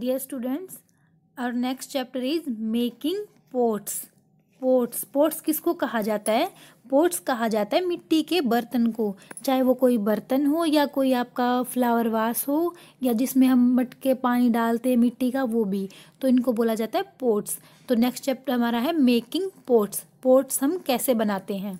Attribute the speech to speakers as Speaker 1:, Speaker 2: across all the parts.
Speaker 1: dear students our next chapter is making pots pots pots किसको कहा जाता है पोट्स कहा जाता है मिट्टी के बर्तन को चाहे वो कोई बर्तन हो या कोई आपका फ्लावर वास हो या जिसमें हम मटके पानी डालते हैं मिट्टी का वो भी तो इनको बोला जाता है पोट्स तो नेक्स्ट चैप्टर हमारा है मेकिंग पोट्स पोट्स हम कैसे बनाते हैं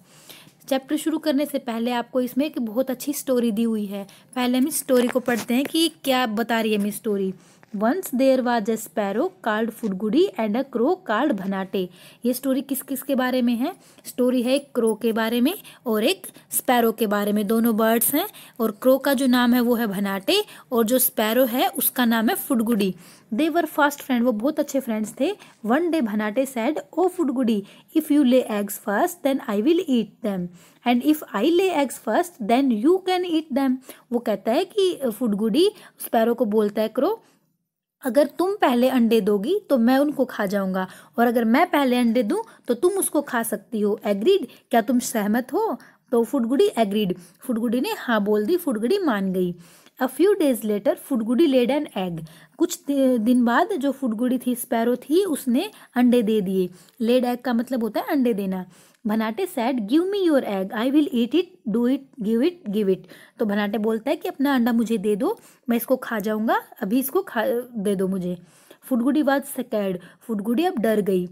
Speaker 1: चैप्टर शुरू करने से पहले आपको इसमें एक बहुत अच्छी स्टोरी दी हुई है पहले हम इस स्टोरी को पढ़ते हैं कि क्या बता रही है हमें story once there was a sparrow called Phudgudi and a crow called Bhanate ये स्टोरी किस किस के बारे में है स्टोरी है एक क्रो के बारे में और एक स्पैरो के बारे में दोनों बर्ड्स हैं और क्रो का जो नाम है वो है भनाटे और जो स्पैरो है उसका नाम है फुडगुडी दे वर फास्ट फ्रेंड वो बहुत अच्छे फ्रेंड्स थे one day Bhanate said O Phudgudi if you lay eggs first then I will eat them and if I lay eggs first then you can eat them वो कहता है कि फुडगुडी स्पैरो को बोलता है क्रो अगर तुम पहले अंडे दोगी तो मैं उनको खा जाऊंगा और अगर मैं पहले अंडे दूं तो तुम उसको खा सकती हो एग्रीड क्या तुम सहमत हो तो फुटगुड़ी एग्रीड फुटगुड़ी ने हाँ बोल दी फुटगुड़ी मान गई a few days later Phudgudi laid an egg कुछ दिन बाद जो फुटगुड़ी थी स्पैरो थी उसने अंडे दे दिए लेड एग का मतलब होता है अंडे देना Bhanate said give me your egg I will eat it do it give it give it तो भनाटे बोलता है कि अपना अंडा मुझे दे दो मैं इसको खा जाऊंगा अभी इसको खा दे दो मुझे फुटगुडी वाज सकैड फुटगुडी अब डर गई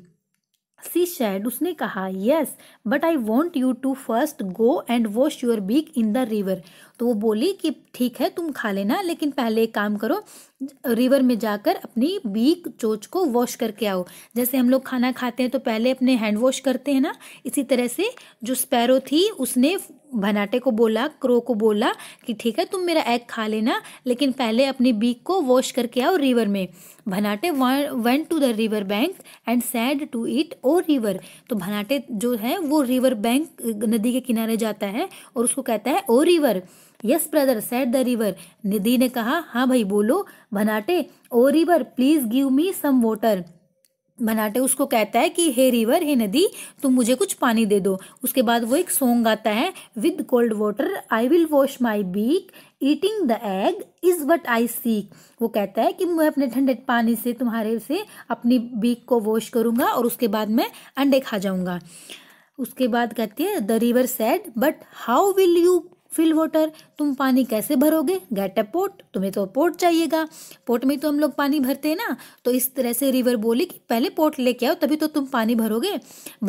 Speaker 1: सी शेड उसने कहा yes but I want you to first go and wash your beak in the river तो वो बोली कि ठीक है तुम खा लेना लेकिन पहले एक काम करो रिवर में जाकर अपनी बीक चोच को वॉश करके आओ जैसे हम लोग खाना खाते हैं तो पहले अपने हैंड वॉश करते हैं ना इसी तरह से जो स्पैरो थी उसने भनाटे को बोला क्रो को बोला कि ठीक है तुम मेरा एग खा लेना लेकिन पहले अपनी बीक को वॉश करके आओ रिवर में Bhanate went to the river bank and said to it O river तो भनाटे जो है वो रिवर बैंक नदी के किनारे जाता है और उसको कहता है O river yes brother said the river निधि ने कहा हाँ भाई बोलो Bhanate O river please give me some water Bhanate उसको कहता है कि हे रिवर हे नदी तुम मुझे कुछ पानी दे दो उसके बाद वो एक सॉन्ग गाता है with cold water I will wash my beak eating the egg is what I seek वो कहता है कि मैं अपने ठंडे पानी से तुम्हारे से अपनी बीक को वॉश करूँगा और उसके बाद मैं अंडे खा जाऊंगा उसके बाद कहती है the river said but how will you fill water तुम पानी कैसे भरोगे गेट अ पोट तुम्हें तो पोट चाहिएगा पोट में तो हम लोग पानी भरते हैं ना तो इस तरह से रिवर बोली कि पहले पोट लेके आओ तभी तो तुम पानी भरोगे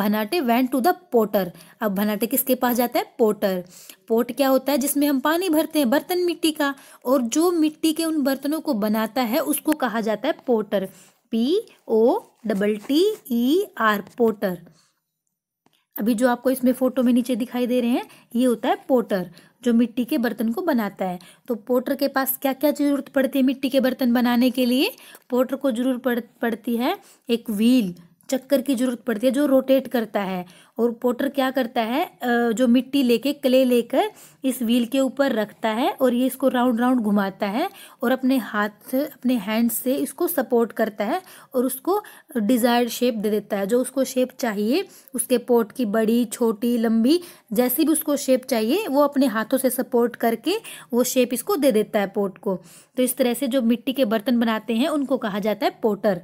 Speaker 1: Bhanate went to the potter अब भनाटे किसके पास जाता है पोटर पोट क्या होता है जिसमें हम पानी भरते हैं बर्तन मिट्टी का और जो मिट्टी के उन बर्तनों को बनाता है उसको कहा जाता है potter P O double T E R potter अभी जो आपको इसमें फोटो में नीचे दिखाई दे रहे हैं ये होता है पोटर जो मिट्टी के बर्तन को बनाता है तो पोटर के पास क्या क्या जरूरत पड़ती है मिट्टी के बर्तन बनाने के लिए पोटर को जरूरत पड़, पड़ती है एक व्हील चक्कर की जरूरत पड़ती है जो रोटेट करता है और पोटर क्या करता है जो मिट्टी लेके क्ले लेकर इस व्हील के ऊपर रखता है और ये इसको राउंड राउंड घुमाता है और अपने हाथ अपने हैंड से इसको सपोर्ट करता है और उसको डिज़ायर्ड शेप दे देता है जो उसको शेप चाहिए उसके पोट की बड़ी छोटी लंबी जैसी भी उसको शेप चाहिए वो अपने हाथों से सपोर्ट करके वो शेप इसको दे देता है पोट को तो इस तरह से जो मिट्टी के बर्तन बनाते हैं उनको कहा जाता है पोटर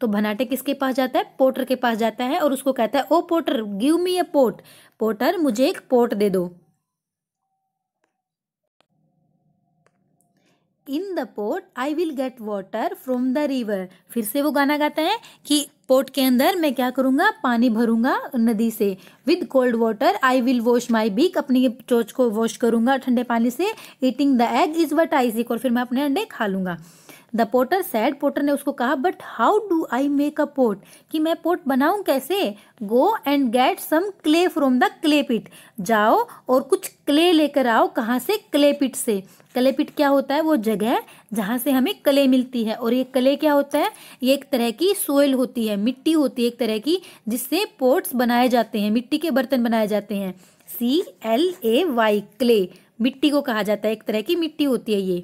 Speaker 1: तो भनाटे किसके पास जाता है पोटर के पास जाता है और उसको कहता है O potter give give me a pot potter मुझे एक पोर्ट दे दो in the pot I will get water from the river फिर से वो गाना गाता है कि पोर्ट के अंदर मैं क्या करूंगा पानी भरूंगा नदी से with cold water I will wash my beak अपनी चोच को वॉश करूंगा ठंडे पानी से eating the egg is what I see और फिर मैं अपने अंडे खा लूंगा द पोटर सैड पोटर ने उसको कहा but how do I make a pot कि मैं पोट बनाऊं कैसे go and get some clay from the clay pit जाओ और कुछ क्ले लेकर आओ कहाँ से क्ले पिट से क्ले पिट क्या होता है वो जगह जहाँ से हमें क्ले मिलती है और ये क्ले क्या होता है ये एक तरह की सोयल होती है मिट्टी होती है एक तरह की जिससे पोट्स बनाए जाते हैं मिट्टी के बर्तन बनाए जाते हैं C L A Y clay मिट्टी को कहा जाता है एक तरह की मिट्टी होती है ये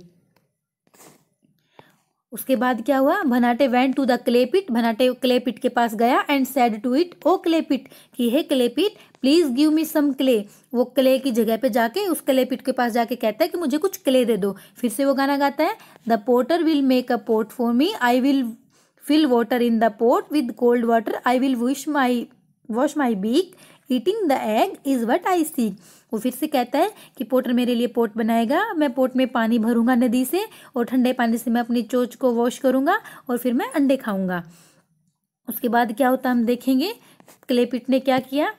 Speaker 1: उसके बाद क्या हुआ Bhanate went to the clay pit Bhanate clay pit के पास गया and said to it O clay pit कि hey clay pit please give me some clay वो क्ले की जगह पे जाके उस क्लेपिट के पास जाके कहता है कि मुझे कुछ क्ले दे दो फिर से वो गाना गाता है the potter will make a pot for me I will fill water in the pot with cold water I will wish my wash my beak eating the egg is what I see वो फिर से कहता है कि Potter मेरे लिए pot बनाएगा मैं पोट में पानी भरूंगा नदी से और ठंडे पानी से मैं अपनी चोच को वॉश करूंगा और फिर मैं अंडे खाऊंगा उसके बाद क्या होता हम देखेंगे क्लेपिट ने क्या किया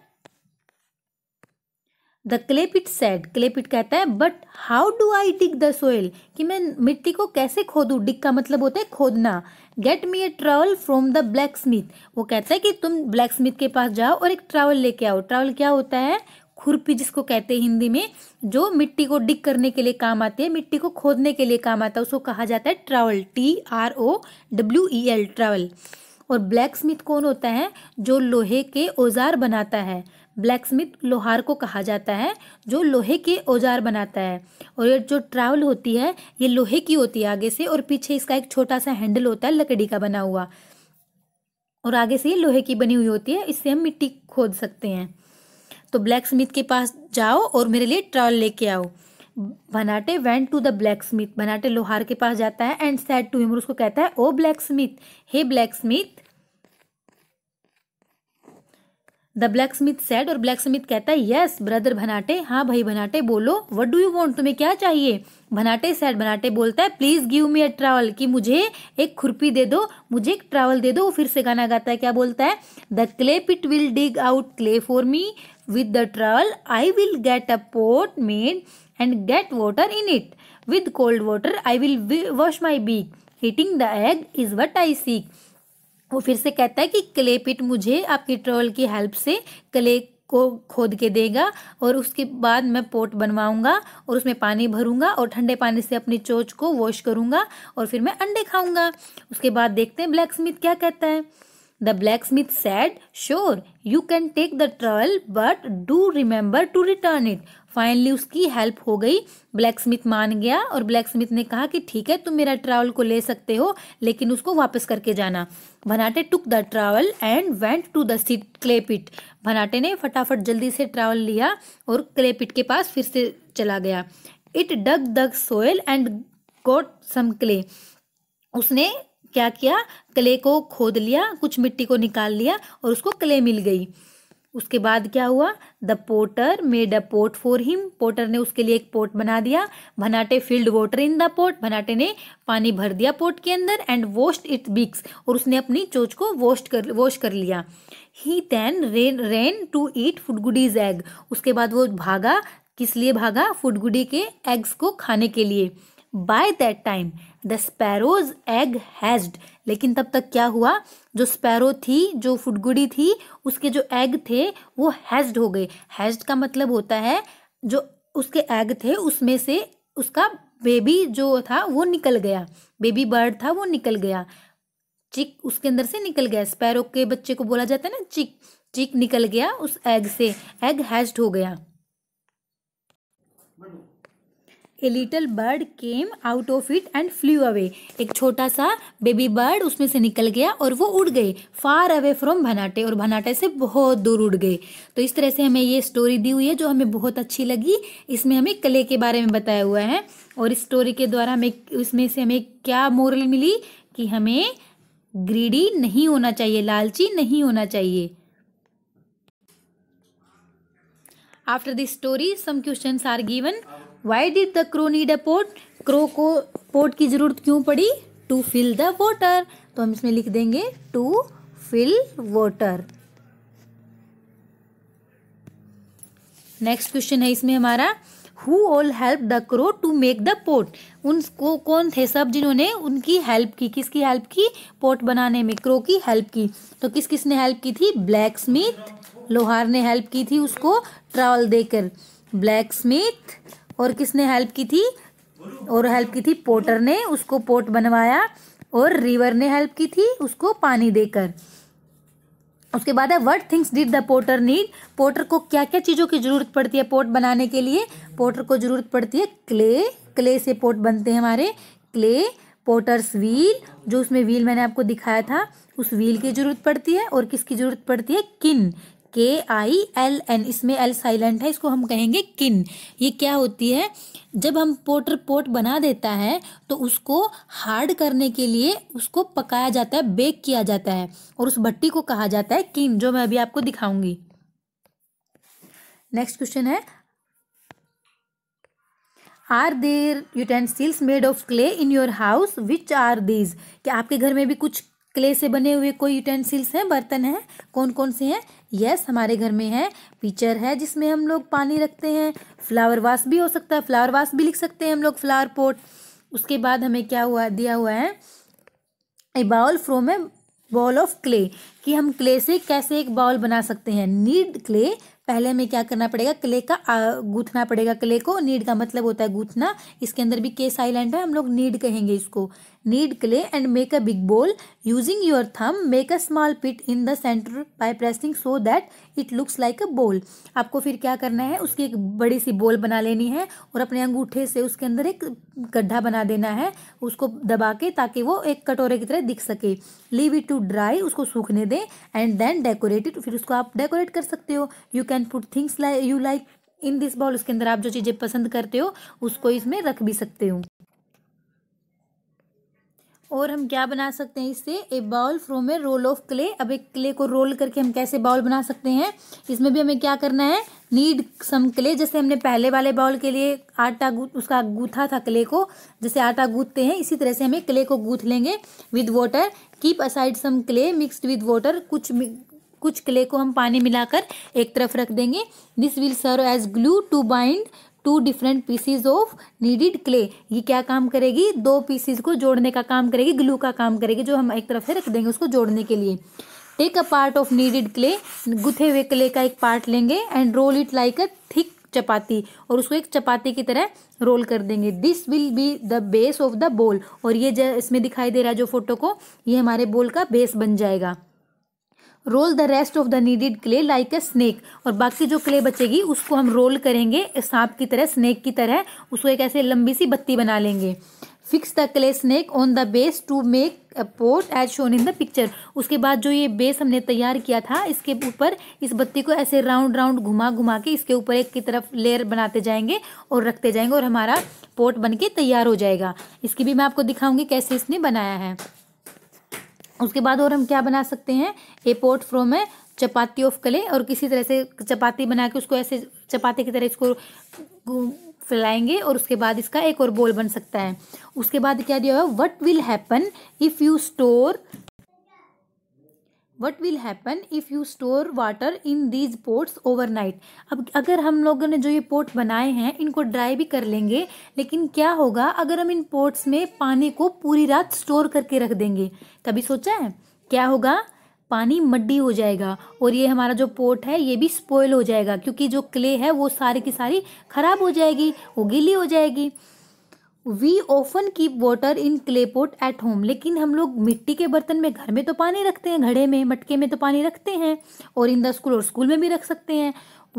Speaker 1: द क्लेपिट सेड क्लेपिट कहता है but how do I dig the soil कि मैं मिट्टी को कैसे खोदू डिग का मतलब होता है खोदना get me a trowel from the blacksmith वो कहता है कि तुम ब्लैक स्मिथ के पास जाओ और एक ट्रावल लेके आओ ट्रावल क्या होता है खुरपी जिसको कहते हैं हिंदी में जो मिट्टी को डिग करने के लिए काम आती है मिट्टी को खोदने के लिए काम आता है उसको कहा जाता है trowel T R O W E L trowel और ब्लैक स्मिथ कौन होता है जो लोहे के औजार बनाता है ब्लैकस्मिथ लोहार को कहा जाता है जो लोहे के औजार बनाता है और ये जो ट्रैवल होती है ये लोहे की होती है आगे से और पीछे इसका एक छोटा सा हैंडल होता है लकड़ी का बना हुआ और आगे से ये लोहे की बनी हुई होती है इससे हम मिट्टी खोद सकते हैं तो ब्लैक स्मिथ के पास जाओ और मेरे लिए ट्रावल लेके आओ Bhanate went to the blacksmith Bhanate लोहार के पास जाता है एंड सैड टू हिम उसको कहता है O blacksmith hey blacksmith the blacksmith said और ब्लैक स्मिथ कहता है यस ब्रदर भनाटे हाँ भाई भनाटे बोलो वट डू यू वॉन्ट तुम्हें क्या चाहिए भनाटे सेड भनाटे बोलता है please give me a trowel कि मुझे एक खुरपी दे दो मुझे एक ट्रैवल दे दो वो फिर से गाना गाता है क्या बोलता है the clay pit will dig out clay for me with the trowel I will get a pot made and get water in it with cold water I will wash my beak eating the egg is what I seek वो फिर से कहता है कि clay पिट मुझे आपकी troll की help से क्ले को खोद के देगा और उसके बाद मैं पोट बनवाऊंगा और उसमें पानी भरूंगा और ठंडे पानी से अपनी चोच को वॉश करूंगा और फिर मैं अंडे खाऊंगा उसके बाद देखते हैं ब्लैक स्मिथ क्या कहता है the blacksmith said sure you can take the trowel but do remember to return it finally उसकी हेल्प हो गई ब्लैक स्मिथ मान गया और ब्लैक स्मिथ ने कहा कि ठीक है तुम मेरा ट्रावल को ले सकते हो लेकिन उसको वापस करके जाना Bhanate took the trowel and went to the सीट क्ले भनाटे ने फटाफट जल्दी से ट्रावल लिया और क्लेपिट के पास फिर से चला गया it dug dug soil and got some clay उसने क्या किया क्ले को खोद लिया कुछ मिट्टी को निकाल लिया और उसको क्ले मिल गई उसके बाद क्या हुआ the potter made a pot for him potter ने उसके लिए एक पोर्ट बना दिया Bhanate filled water in the pot Bhanate ने पानी भर दिया पोर्ट के अंदर एंड वॉश्ड इट बिक्स और उसने अपनी चोच को वॉश्ड कर वॉश कर लिया he then ran ran to eat Phudgudi's egg उसके बाद वो भागा किस लिए भागा फूड गुडी के एग्स को खाने के लिए by that time the sparrow's egg hatched लेकिन तब तक क्या हुआ जो स्पैरो थी जो फुटगुड़ी थी उसके जो एग थे वो हैज्ड हो गए हैज्ड का मतलब होता है जो उसके एग थे उसमें से उसका बेबी जो था वो निकल गया बेबी बर्ड था वो निकल गया चिक उसके अंदर से निकल गया स्पैरो के बच्चे को बोला जाता है ना चिक चिक निकल गया उस एग से एग हैज्ड हो गया a little bird came out of it and flew away एक छोटा सा बेबी बर्ड उसमें से निकल गया और वो उड़ गए फार अवे फ्रॉम भनाटे और भनाटे से बहुत दूर उड़ गए तो इस तरह से हमें ये स्टोरी दी हुई है जो हमें बहुत अच्छी लगी इसमें हमें कले के बारे में बताया हुआ है और इस स्टोरी के द्वारा हमें इसमें से हमें क्या मोरल मिली कि हमें ग्रीडी नहीं होना चाहिए लालची नहीं होना चाहिए after this story some questions are given why did the crow need a pot crow को पोट की ज़रूरत क्यों पड़ी टू फिल द वॉटर तो हम इसमें लिख देंगे to fill water next question है इसमें हमारा who all help the crow to make the pot उनको कौन थे सब जिन्होंने उनकी हेल्प की किसकी हेल्प की पोट बनाने में क्रो की हेल्प की तो किस किसने हेल्प की थी ब्लैक स्मिथ लोहार ने हेल्प की थी उसको ट्रावल देकर ब्लैक स्मिथ और किसने हेल्प की थी और हेल्प की थी पोटर ने उसको पोट बनवाया और रिवर ने हेल्प की थी उसको पानी देकर उसके बाद है what things did the potter need potter को क्या क्या चीज़ों की ज़रूरत पड़ती है पोट बनाने के लिए पोटर को ज़रूरत पड़ती है क्ले क्ले से पोट बनते हैं हमारे क्ले पोटर्स व्हील जो उसमें व्हील मैंने आपको दिखाया था उस व्हील की ज़रूरत पड़ती है और किसकी ज़रूरत पड़ती है kiln K I L N इसमें एल साइलेंट है इसको हम कहेंगे किन ये क्या होती है जब हम पोटर पोट बना देता है तो उसको हार्ड करने के लिए उसको पकाया जाता है बेक किया जाता है और उस भट्टी को कहा जाता है किन जो मैं अभी आपको दिखाऊंगी नेक्स्ट क्वेश्चन है are there utensils made of clay in your house which are these क्या आपके घर में भी कुछ क्ले से बने हुए कोई यूटेंसिल्स हैं बर्तन हैं कौन कौन से हैं यस हमारे घर में है पिचर है जिसमें हम लोग पानी रखते हैं फ्लावर वास भी हो सकता है फ्लावर वास भी लिख सकते हैं हम लोग फ्लावर पोट उसके बाद हमें क्या हुआ दिया हुआ है a bowl from a ball of clay कि हम क्ले से कैसे एक बाउल बना सकते हैं नीड क्ले पहले हमें क्या करना पड़ेगा क्ले का गूथना पड़ेगा क्ले को नीड का मतलब होता है गूथना इसके अंदर भी के साइलेंट है हम लोग नीड कहेंगे इसको Knead clay and make a big ball. Using your thumb, make a small pit in the center by pressing so that it looks like a ball. आपको फिर क्या करना है उसकी एक बड़ी सी बॉल बना लेनी है और अपने अंगूठे से उसके अंदर एक गड्ढा बना देना है उसको दबा के ताकि वो एक कटोरे की तरह दिख सके लीव इट टू ड्राई उसको सूखने दें एंड देन डेकोरेट इट फिर उसको आप डेकोरेट कर सकते हो you can put things like you like in this bowl उसके अंदर आप जो चीज़ें पसंद करते हो उसको इसमें रख भी सकते हो और हम क्या बना सकते हैं इससे a bowl from a roll of clay अब एक क्ले को रोल करके हम कैसे बाउल बना सकते हैं इसमें भी हमें क्या करना है नीड सम क्ले जैसे हमने पहले वाले बाउल के लिए आटा गूथ उसका गूथा था क्ले को जैसे आटा गूथते हैं इसी तरह से हमें क्ले को गूथ लेंगे with water keep aside some clay mixed with water कुछ कुछ क्ले को हम पानी मिलाकर एक तरफ रख देंगे this will serve as glue to bind two different pieces of kneaded clay ये क्या काम करेगी दो पीसीज को जोड़ने का काम करेगी ग्लू का काम करेगी जो हम एक तरफ से रख देंगे उसको जोड़ने के लिए take a part of kneaded clay गुथे हुए क्ले का एक पार्ट लेंगे and roll it like a thick chapati और उसको एक चपाती की तरह रोल कर देंगे this will be the base of the bowl और ये इसमें दिखाई दे रहा है जो फोटो को ये हमारे बोल का बेस बन जाएगा roll the rest of the kneaded clay like a snake और बाकी जो क्ले बचेगी उसको हम रोल करेंगे सांप की तरह स्नेक की तरह उसको एक ऐसे लंबी सी बत्ती बना लेंगे fix the clay snake on the base to make a pot as shown in the picture उसके बाद जो ये बेस हमने तैयार किया था इसके ऊपर इस बत्ती को ऐसे राउंड राउंड घुमा घुमा के इसके ऊपर एक की तरफ लेयर बनाते जाएंगे और रखते जाएंगे और हमारा पोर्ट बन के तैयार हो जाएगा इसकी भी मैं आपको दिखाऊंगी कैसे इसने बनाया है उसके बाद और हम क्या बना सकते हैं ए पोर्ट फ्रोम है चपाती ऑफ कले और किसी तरह से चपाती बना के उसको ऐसे चपाती की तरह इसको फैलाएंगे और उसके बाद इसका एक और बोल बन सकता है उसके बाद क्या दिया हुआ what will happen if you store what will happen if you store water in these pots overnight अब अगर हम लोगों ने जो ये पोर्ट बनाए हैं इनको ड्राई भी कर लेंगे लेकिन क्या होगा अगर हम इन पोर्ट्स में पानी को पूरी रात स्टोर करके रख देंगे कभी सोचा है क्या होगा पानी मड्डी हो जाएगा और ये हमारा जो पोर्ट है ये भी स्पॉयल हो जाएगा क्योंकि जो क्ले है वो सारी की सारी खराब हो जाएगी वो गीली हो जाएगी we often keep water in clay pot at home लेकिन हम लोग मिट्टी के बर्तन में घर में तो पानी रखते हैं घड़े में मटके में तो पानी रखते हैं और इन द स्कूल और स्कूल में भी रख सकते हैं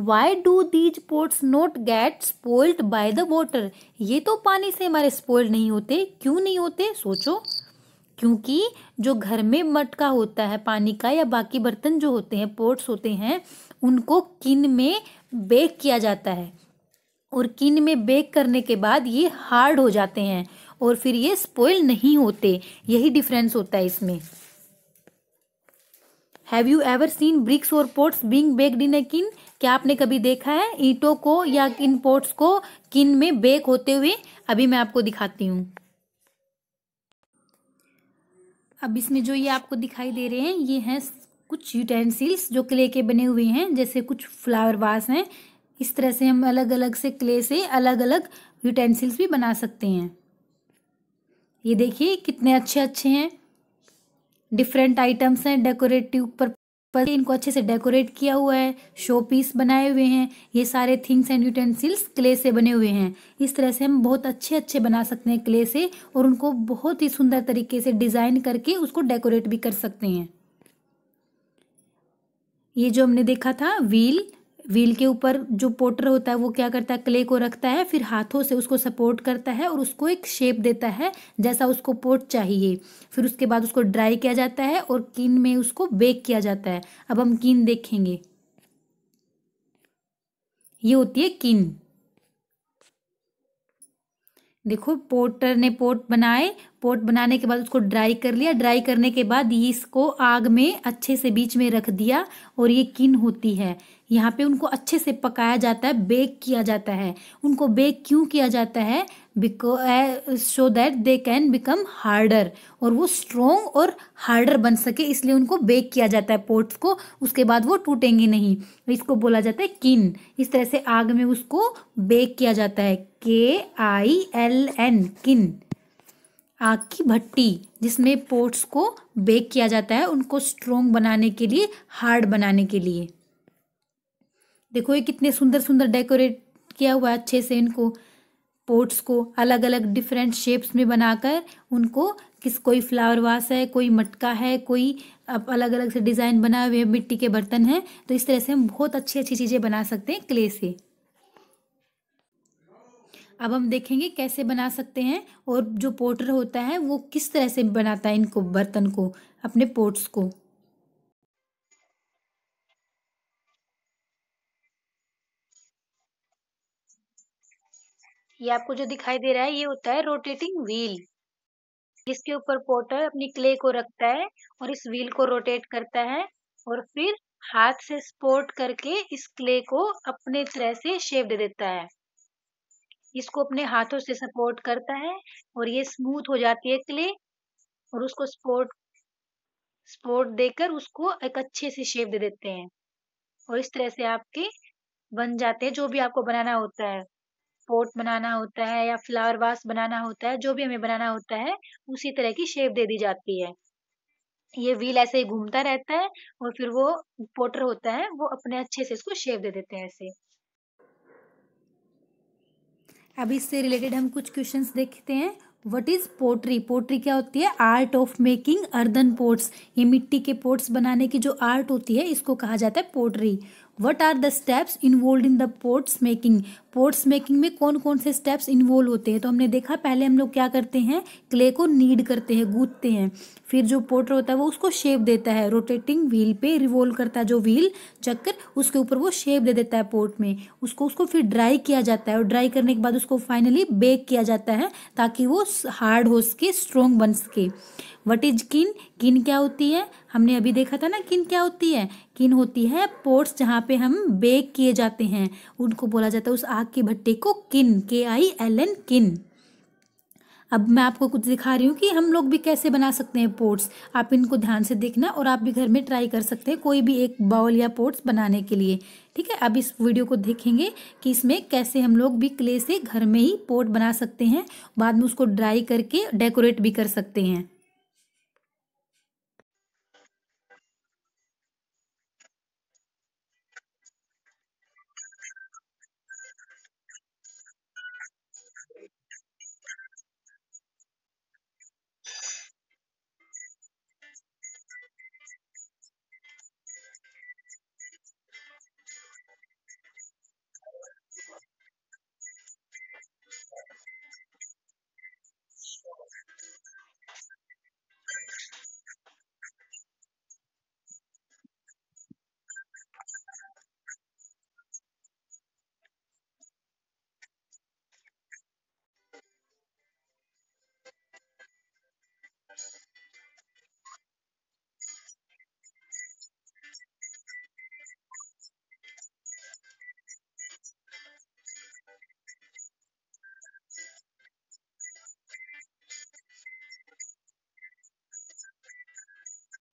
Speaker 1: why do these pots not get spoiled by the water ये तो पानी से हमारे स्पोइल्ड नहीं होते क्यों नहीं होते सोचो क्योंकि जो घर में मटका होता है पानी का या बाकी बर्तन जो होते हैं पोर्ट्स होते हैं उनको किन में बेक किया जाता है और किन में बेक करने के बाद ये हार्ड हो जाते हैं और फिर ये स्पॉइल नहीं होते यही डिफरेंस होता है इसमें have you ever seen bricks और pots being baked in a kiln क्या आपने कभी देखा है ईटो को या इन पोर्ट्स को किन में बेक होते हुए अभी मैं आपको दिखाती हूँ अब इसमें जो ये आपको दिखाई दे रहे हैं ये हैं कुछ यूटेंसिल्स जो क्ले के बने हुए हैं जैसे कुछ फ्लावर वास हैं इस तरह से हम अलग अलग से क्ले से अलग अलग यूटेंसिल्स भी बना सकते हैं ये देखिए कितने अच्छे अच्छे हैं डिफरेंट आइटम्स हैं डेकोरेटिव पर पर इनको अच्छे से डेकोरेट किया हुआ है शो पीस बनाए हुए हैं ये सारे थिंग्स एंड यूटेंसिल्स क्ले से बने हुए हैं इस तरह से हम बहुत अच्छे अच्छे बना सकते हैं क्ले से और उनको बहुत ही सुंदर तरीके से डिज़ाइन करके उसको डेकोरेट भी कर सकते हैं ये जो हमने देखा था व्हील व्हील के ऊपर जो पोटर होता है वो क्या करता है क्ले को रखता है फिर हाथों से उसको सपोर्ट करता है और उसको एक शेप देता है जैसा उसको पोट चाहिए फिर उसके बाद उसको ड्राई किया जाता है और कीन में उसको बेक किया जाता है अब हम कीन देखेंगे ये होती है किन देखो पोटर ने पोट बनाए पोट बनाने के बाद उसको ड्राई कर लिया ड्राई करने के बाद ये इसको आग में अच्छे से बीच में रख दिया और ये किन होती है यहाँ पे उनको अच्छे से पकाया जाता है बेक किया जाता है उनको बेक क्यों किया जाता है because so that they can become harder और वो स्ट्रोंग और हार्डर बन सके इसलिए उनको बेक किया जाता है पोट्स को उसके बाद वो टूटेंगे नहीं इसको बोला जाता है किन इस तरह से आग में उसको बेक किया जाता है के आई एल एन किन आग की भट्टी जिसमें पोट्स को बेक किया जाता है उनको स्ट्रोंग बनाने के लिए हार्ड बनाने के लिए देखो ये कितने सुंदर सुंदर डेकोरेट किया हुआ है अच्छे से इनको पोट्स को अलग अलग डिफरेंट शेप्स में बनाकर उनको किस कोई फ्लावर वास है कोई मटका है कोई अब अलग अलग से डिज़ाइन बनाए हुए मिट्टी के बर्तन हैं तो इस तरह से हम बहुत अच्छी अच्छी चीज़ें बना सकते हैं क्ले से अब हम देखेंगे कैसे बना सकते हैं और जो पोटर होता है वो किस तरह से बनाता है इनको बर्तन को अपने पोट्स को ये आपको जो दिखाई दे रहा है ये होता है रोटेटिंग व्हील जिसके ऊपर पोटर अपनी क्ले को रखता है और इस व्हील को रोटेट करता है और फिर हाथ से स्पोर्ट करके इस क्ले को अपने तरह से शेप दे देता है इसको अपने हाथों से सपोर्ट करता है और ये स्मूथ हो जाती है क्ले और उसको सपोर्ट सपोर्ट देकर उसको एक अच्छे से शेप दे देते हैं और इस तरह से आपके बन जाते हैं जो भी आपको बनाना होता है पोट बनाना होता है या फ्लावर वास बनाना होता है जो भी हमें बनाना होता है उसी तरह की शेप दे दी जाती है ये व्हील ऐसे ही घूमता रहता है और फिर वो पोटर होता है वो अपने अच्छे से इसको शेप दे देते हैं ऐसे अब इससे रिलेटेड हम कुछ क्वेश्चन देखते हैं वट इज़ पोट्री पोट्री क्या होती है art of making earthen pots ये मिट्टी के पोर्ट्स बनाने की जो आर्ट होती है इसको कहा जाता है pottery what are the steps involved in the pots making pots making में कौन कौन से स्टेप्स इन्वॉल्व होते हैं तो हमने देखा पहले हम लोग क्या करते हैं क्ले को नीड करते हैं गूंथते हैं फिर जो पोर्टर होता है वो उसको शेप देता है रोटेटिंग व्हील पे रिवोल्व करता है जो व्हील चक्कर उसके ऊपर वो शेप दे देता है पोर्ट में उसको उसको फिर ड्राई किया जाता है और ड्राई करने के बाद उसको फाइनली बेक किया जाता है ताकि वो हार्ड हो सके स्ट्रोंग बन सके वट इज किन किन क्या होती है हमने अभी देखा था ना किन क्या होती है किन होती है पोर्ट्स जहाँ पे हम बेक किए जाते हैं उनको बोला जाता है उस आग के भट्टे को किन के आई एल एन किन अब मैं आपको कुछ दिखा रही हूँ कि हम लोग भी कैसे बना सकते हैं पोर्ट्स आप इनको ध्यान से देखना और आप भी घर में ट्राई कर सकते हैं कोई भी एक बाउल या पोर्ट्स बनाने के लिए ठीक है अब इस वीडियो को देखेंगे कि इसमें कैसे हम लोग भी क्ले से घर में ही पोर्ट बना सकते हैं बाद में उसको ड्राई करके डेकोरेट भी कर सकते हैं